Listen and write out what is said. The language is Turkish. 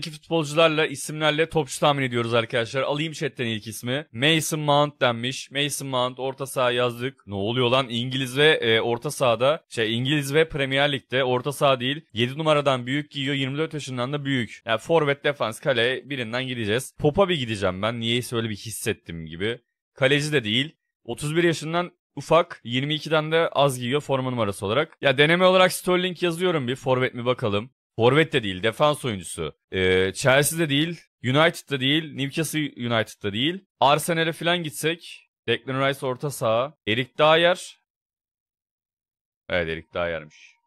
Sağdaki futbolcularla, isimlerle topçu tahmin ediyoruz arkadaşlar. Alayım chatten ilk ismi. Mason Mount denmiş. Mason Mount orta saha yazdık. Ne oluyor lan? İngiliz ve e, orta sahada şey İngiliz ve Premier Lig'de orta saha değil. 7 numaradan büyük giyiyor. 24 yaşından da büyük. Yani forvet, defans, kale birinden gideceğiz. Pop'a bir gideceğim ben. Niyeyse öyle bir hissettim gibi. Kaleci de değil. 31 yaşından ufak 22'den de az giyiyor forma numarası olarak. Ya deneme olarak Sterling yazıyorum bir forvet mi bakalım. Forvet de değil, defans oyuncusu. Ee, Chelsea de değil, United de değil, Newcastle de değil. Arsenal'e falan gitsek. Declan Rice orta saha. Eric Dyer. Evet Eric Dyer'miş.